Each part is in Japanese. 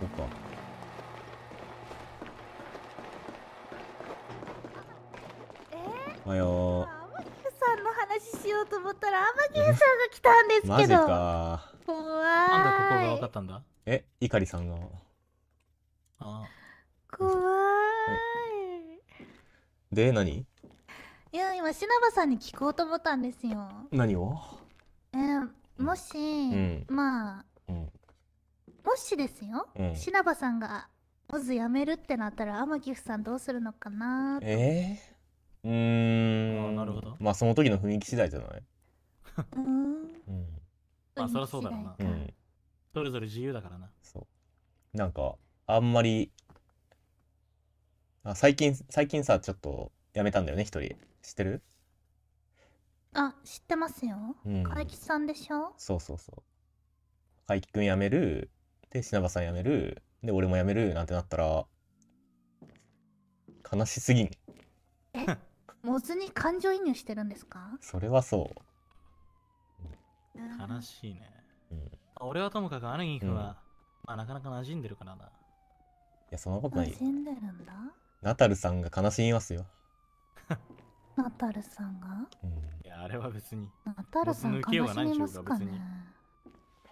そうかおはよう天木さんの話しようと思ったら天木さんが来たんですけどマジか怖いなんだここが分かったんだえいりさんがああ怖い、で何いや今シナバさんに聞こうと思ったんですよ何をえもし、うん、まあもしですよ、うん、しなばさんがオズ辞めるってなったら天城さんどうするのかなええー、うんなるほどまあその時の雰囲気次第じゃないうん、うん、まあそりゃそうだろうな、うん、それぞれ自由だからなそうなんかあんまりあ最近最近さちょっと辞めたんだよね一人知ってるあ知ってますよ、うん、きさんでしょそうそうそう海木く辞めるで、品場さん辞める。で、俺も辞める。なんてなったら、悲しすぎん。えモズに感情移入してるんですかそれはそう。うん、悲しいね。うん、俺はともかく、アナギ君は、うん、まあ、なかなか馴染んでるからな。いや、そんなことない。馴染んでるんだナタルさんが悲しみますよ。ナタルさんが、うん、いや、あれは別に。ナタルさん悲しみますかね。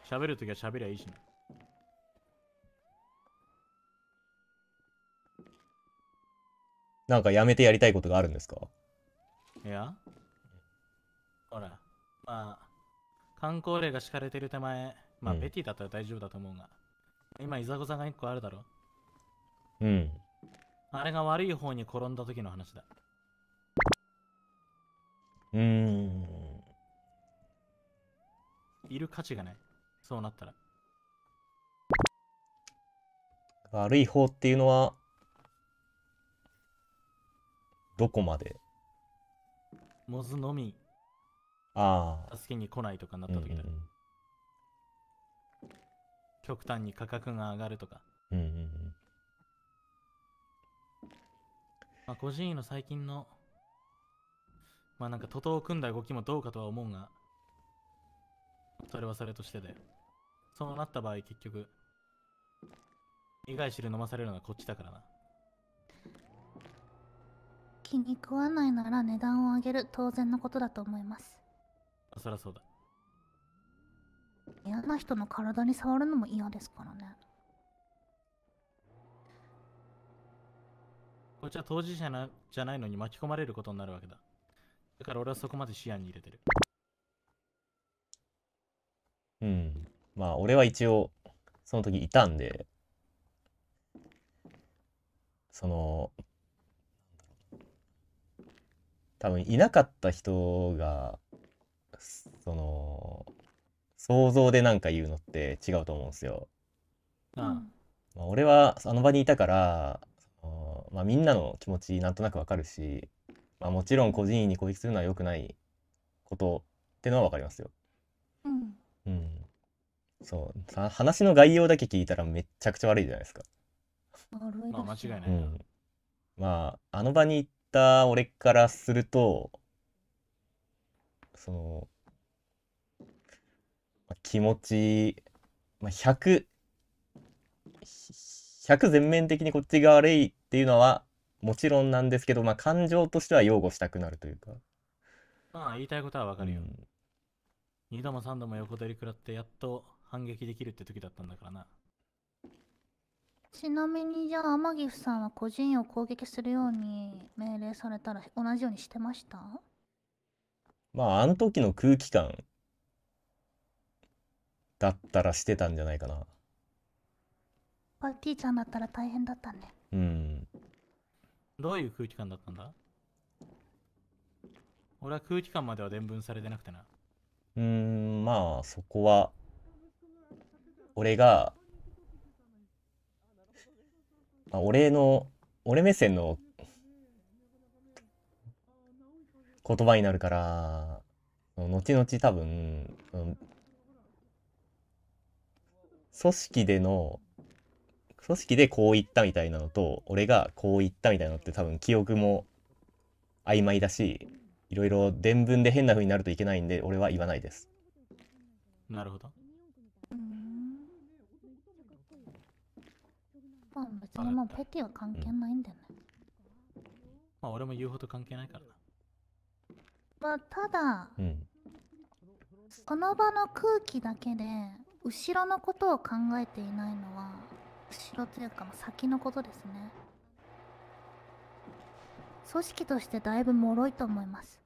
喋るときは喋りゃいいしな、ね。なんかやめてやりたいことがあるんですかいやほらまあ観光令が敷かれてる手前まあ、うんベティだったら大丈夫だと思うが今いざこざが一個あるだろうん。あれが悪い方に転んだ時の話だうーん。いる価値がないそうなったら悪い方っていうのは、どこまでモズのみああ助けに来ないとかなった時だ、うんうん、極端に価格が上がるとかうんうんうんまあ個人の最近のまあなんか徒党を組んだ動きもどうかとは思うがそれはそれとしてで。そうなった場合結局意外知る飲まされるのはこっちだからな気に食わないなら値段を上げる当然のことだと思いますあそらそうだ嫌な人の体に触るのも嫌ですからねこっちは当事者なじゃないのに巻き込まれることになるわけだだから俺はそこまで視野に入れてるうんまあ俺は一応その時いたんでその多分いなかった人がその想像で何か言うのって違うと思うんですよ。うん、まあ、俺はあの場にいたから、その、まあ、みんなの気持ちなんとなくわかるし、まあ、もちろん個人に攻撃するのは良くないことってのはわかりますよ。うん、うん、そう話の概要だけ聞いたらめちゃくちゃ悪いじゃないですか。まあ間違いない、うん、まああの場にた俺からすると、その、気持ち、ま100、100全面的にこっちが悪いっていうのはもちろんなんですけど、まあ、感情としては擁護したくなるというか。まあ、言いたいことはわかるよ。うん、2度も3度も横取り食らって、やっと反撃できるって時だったんだからな。ちなみにじゃあ天城さんは個人を攻撃するように命令されたら同じようにしてましたまああの時の空気感だったらしてたんじゃないかなパティちゃんだったら大変だったねうんどういう空気感だったんだ俺は空気感までは伝聞されてなくてなうーんまあそこは俺がまあ、俺の、俺目線の言葉になるから、後々多分、組織での、組織でこう言ったみたいなのと、俺がこう言ったみたいなのって多分記憶も曖昧だし、いろいろ伝聞で変な風になるといけないんで、俺は言わないです。なるほど。パン別にもうペティは関係ないんだよね。まあ俺も言うほど関係ないからな。まあただ、うん、の場の空気だけで後ろのことを考えていないのは後ろというか先のことですね。組織としてだいぶ脆いと思います。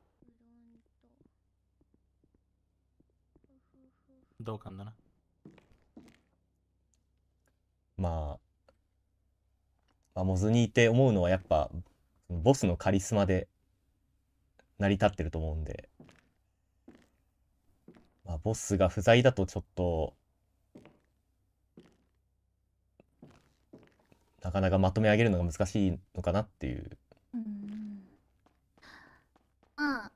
同感だな。まああモズにいて思うのはやっぱボスのカリスマで成り立ってると思うんで、まあ、ボスが不在だとちょっとなかなかまとめ上げるのが難しいのかなっていう。うんまあ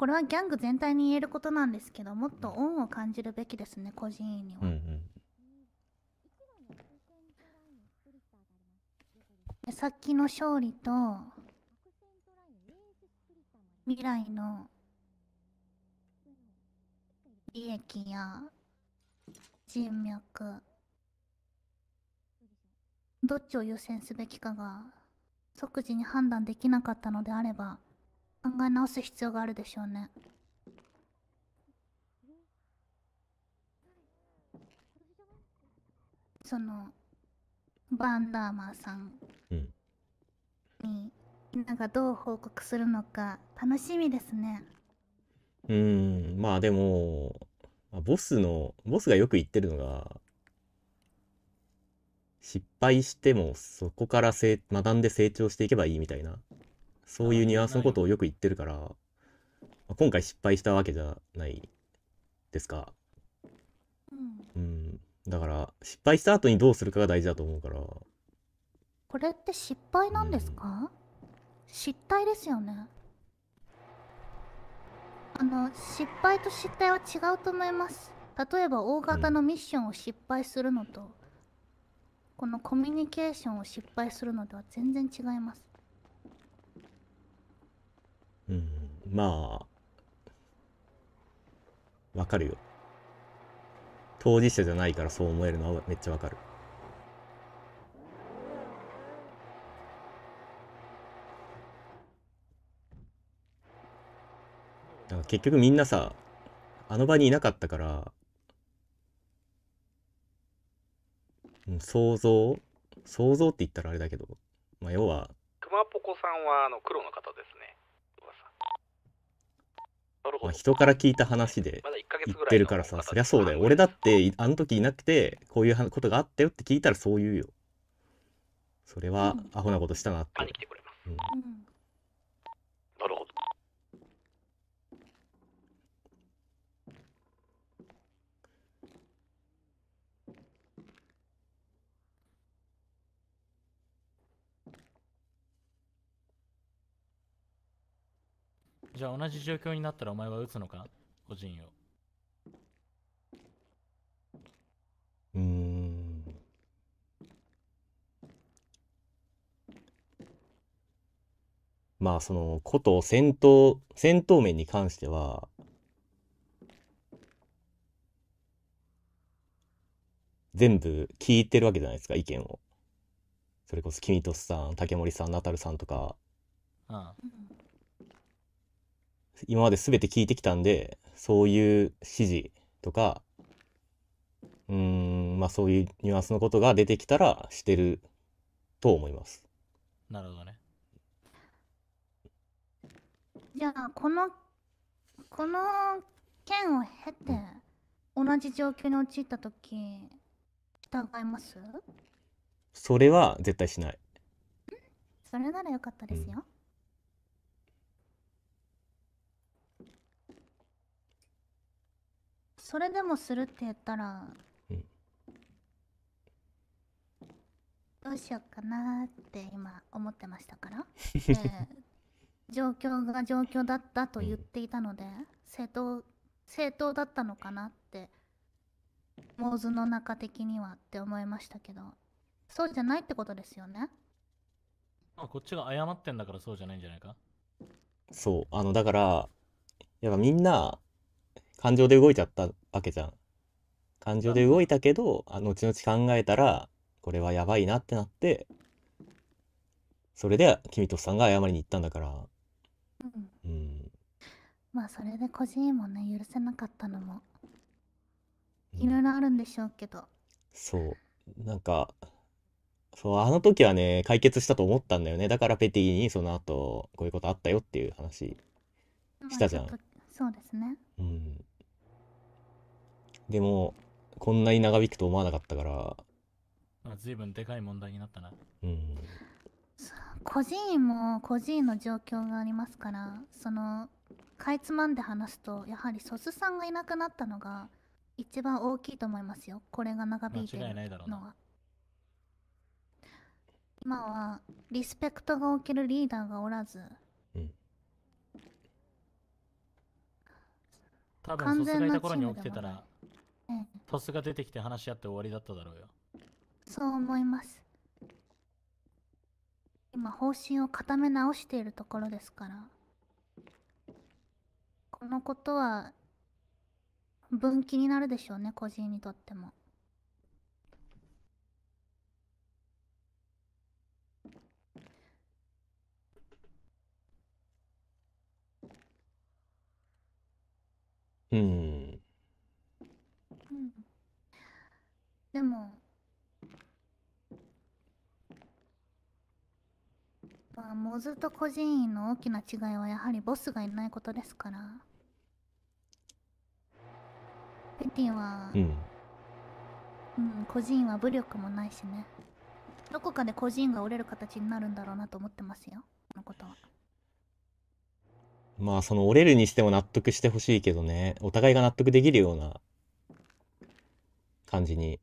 これはギャング全体に言えることなんですけどもっと恩を感じるべきですね個人には、うんうん、さっきの勝利と未来の利益や人脈どっちを優先すべきかが即時に判断できなかったのであれば考え直す必要があるでしょうねそのバンダーマーさんに、うん、なんかどう報告するのか楽しみですねうんまあでもボスのボスがよく言ってるのが失敗してもそこからせ学んで成長していけばいいみたいなそういうニュアンスのことをよく言ってるから、まあ、今回失敗したわけじゃないですか。うん、うん、だから失敗した後にどうするかが大事だと思うからこれって失敗なんですか、うん、失態ですよねあの失敗と失態は違うと思います例えば大型のミッションを失敗するのと、うん、このコミュニケーションを失敗するのでは全然違いますうん、まあ、わかるよ。当事者じゃないからそう思えるのはめっちゃわかる。だから結局みんなさ、あの場にいなかったから、想像想像って言ったらあれだけど、まあ、要は熊ポコさんはあの黒の方ですねまあ、人から聞いた話で言ってるからさ、そりゃそうだよ。俺だって、あの時いなくて、こういうことがあったよって聞いたらそう言うよ。それは、アホなことしたなって。うん、じゃあ同じ状況になったらお前は撃つのか個人を。うーん。まあそのこと戦闘戦闘面に関しては全部聞いてるわけじゃないですか意見をそれこそ君とさん竹森さんナタルさんとかああ今まで全て聞いてきたんで、そういう指示とか、うん、まあそういうニュアンスのことが出てきたらしてると思います。なるほどね。じゃあ、この、この件を経て、同じ状況に陥った時き、疑いますそれは絶対しない。それならよかったですよ。うんそれでもするって言ったら、うん、どうしようかなって今思ってましたから、状況が状況だったと言っていたので、うん、正当正当だったのかなって坊主の中的にはって思いましたけどそうじゃないってことですよねあこっちが謝ってんだからそうじゃないんじゃないかそうあのだからやっぱみんな感情で動いちゃったわけじゃん。感情で動いたけど、後々考えたら、これはやばいなってなって、それで君とさんが謝りに行ったんだから。うん。うん、まあ、それで孤児院もね、許せなかったのも、いろいろあるんでしょうけど。うん、そう。なんか、そう、あの時はね、解決したと思ったんだよね。だからペティにその後、こういうことあったよっていう話したじゃん。そうですね。うん。でも、こんなに長引くと思わなかったから。あ随分でかい問題になったな。うん。個人も個人の状況がありますから、その、かいつまんで話すと、やはりソスさんがいなくなったのが、一番大きいと思いますよ。これが長引いてるのは。今はリスペクトが起きるリーダーがおらず、うん、多分卒がいた頃に起きてたらトスが出てきて話し合って終わりだっただろうよそう思います今方針を固め直しているところですからこのことは分岐になるでしょうね個人にとってもうんでもまあモズと個人員の大きな違いはやはりボスがいないことですからペティはうん、うん、個人は武力もないしねどこかで個人が折れる形になるんだろうなと思ってますよこのことはまあその折れるにしても納得してほしいけどねお互いが納得できるような感じに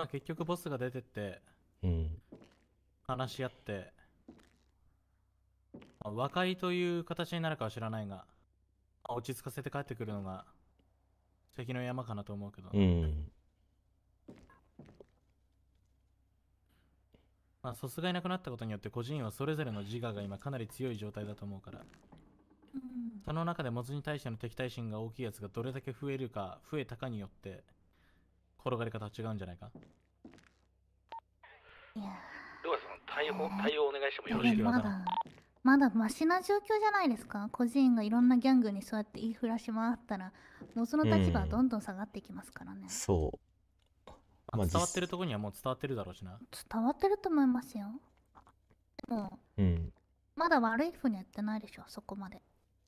まあ結局ボスが出てってうん話し合って、まあ和解という形になるかは知らないが、まあ落ち着かせて帰ってくるのが敵の山かなと思うけど、うんまあソスがいなくなったことによって個人はそれぞれの自我が今かなり強い状態だと思うからその中でモズに対しての敵対心が大きいやつがどれだけ増えるか増えたかによって転がり方違うんじゃないかいやどうですか対応、対応お願いしてもよろしいですかまだまだマシな状況じゃないですか個人がいろんなギャングにそうやって言いふらし回ったらもうその立場はどんどん下がっていきますからね、うん、そう、まあ、伝わってるとこにはもう伝わってるだろうしな伝わってると思いますよでも、うん、まだ悪いふうにやってないでしょそこまで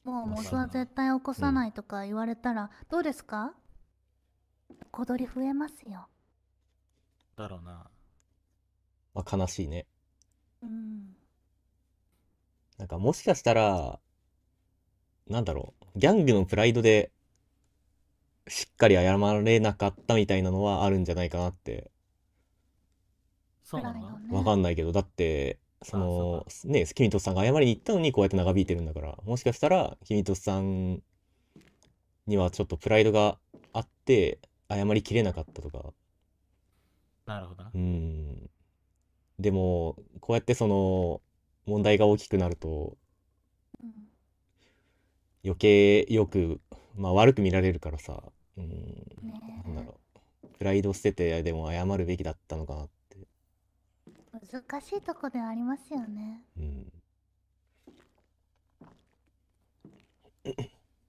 もうモスは絶対起こさないとか言われたら、どうですか小鳥増えますよだろうなまあ悲しいねうんなんかもしかしたらなんだろうギャングのプライドでしっかり謝れなかったみたいなのはあるんじゃないかなってそうなの、わかんないけどだってそのね君とさんが謝りに行ったのにこうやって長引いてるんだからもしかしたら君とさんにはちょっとプライドがあって謝りきれなかったとかなるほどなうんでもこうやってその問題が大きくなると余計よく、まあ、悪く見られるからさ、うん、ね、なんだろうプライド捨ててでも謝るべきだったのかなって難しいとこではありますよねうん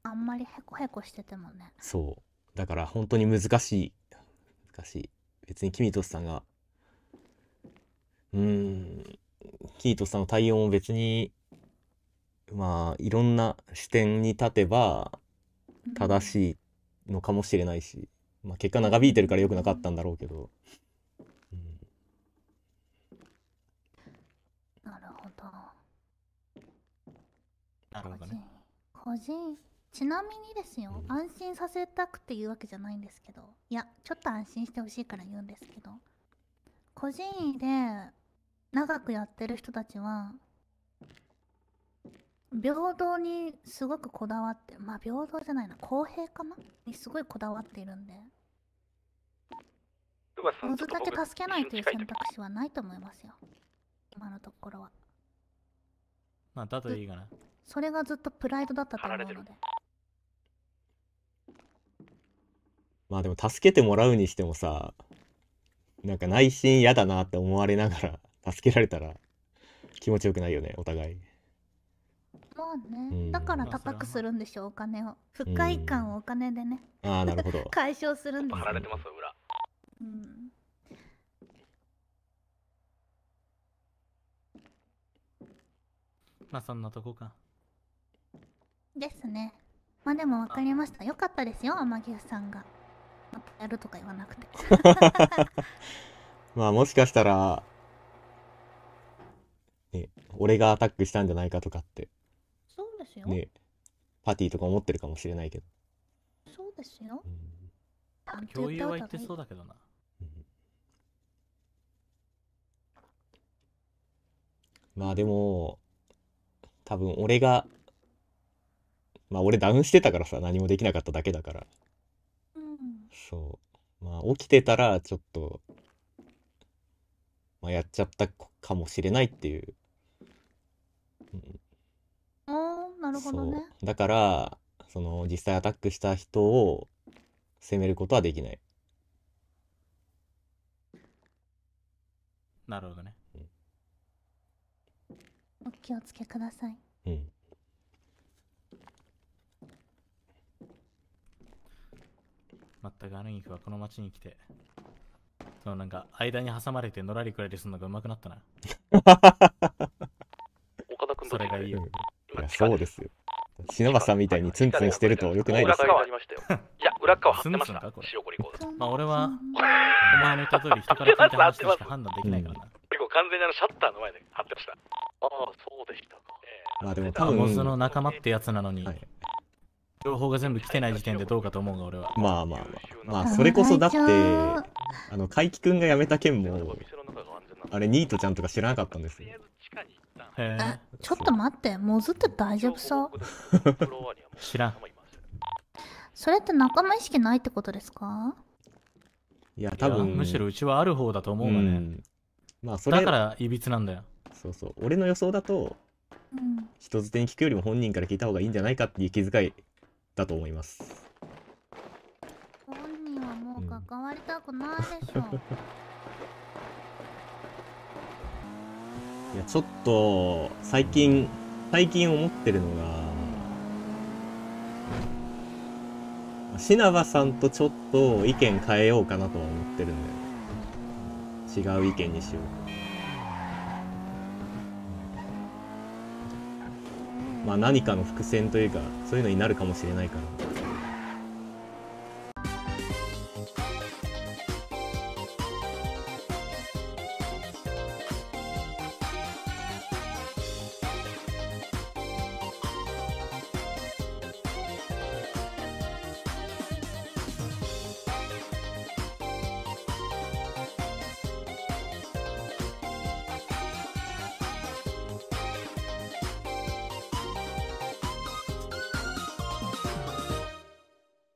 あんまりへこへこしててもねそうだから本当に難しい。難しい。別にキミトスさんが、うーん、キミトスさんの対応も別に、まあ、いろんな視点に立てば、正しいのかもしれないし、まあ結果長引いてるから良くなかったんだろうけど。うん、なるほど。なるほどね。個人ちなみにですよ、安心させたくて言うわけじゃないんですけど、いや、ちょっと安心してほしいから言うんですけど、個人で長くやってる人たちは、平等にすごくこだわって、まあ平等じゃないな、公平かなにすごいこだわっているんで、ズだけ助けないという選択肢はないと思いますよ、今のところは。まあ、だといいかな。それがずっとプライドだったと思うので。まあでも助けてもらうにしてもさ、なんか内心嫌だなって思われながら 助けられたら気持ちよくないよね、お互い。まあね、うんだから高くするんでしょ、う、お金を。不快感をお金でね、ああ、なるほど。解消するんですよ、うん。まあそんなとこか。ですね。まあでも分かりました。よかったですよ、天屋さんが。やるとか言わなくて まあもしかしたら、ね、俺がアタックしたんじゃないかとかってそうですよ、ねパティとか思ってるかもしれないけどそうですよ、うん、共有は言ってそうだけどな、うん、まあでも多分俺がまあ俺ダウンしてたからさ何もできなかっただけだからそう。まあ、起きてたら、ちょっと、まあ、やっちゃったかもしれないっていう。うん、ああ、なるほどね。だから、その、実際アタックした人を責めることはできない。なるほどね。お気をつけください。うん。まったくあのインフはこの町に来て、そのなんか間に挟まれてのらりくらりするのが上手くなったな。岡田君それがいいよ。いや、そうですよ。シノ原さんみたいにツンツンしてるとよくないですよ。いや、裏側張ってました。白リコーまあ、俺は、お前の言った通り人から聞いた話しか判断できないからな。結構完全にあのシャッターの前で張ってました。ああ、そうでしたか。まあでも多分。モズの仲間ってやつなのに、情報が全部来てない時点でどうかと思うが俺はまあまあまあまあそれこそだってあの海輝くんが辞めた件もあれニートちゃんとか知らなかったんですよへえちょっと待ってモズって大丈夫そう知らんそれって仲間意識ないってことですかいや多分むしろうちはある方だと思うがね、うん、まあそれだからいびつなんだよそうそう俺の予想だと、うん、人づてに聞くよりも本人から聞いた方がいいんじゃないかっていう気遣いだと思います本人はもう関わりたくないでしょ、うん、いやちょっと最近最近思ってるのが品場さんとちょっと意見変えようかなとは思ってるんで違う意見にしようかまあ、何かの伏線というかそういうのになるかもしれないから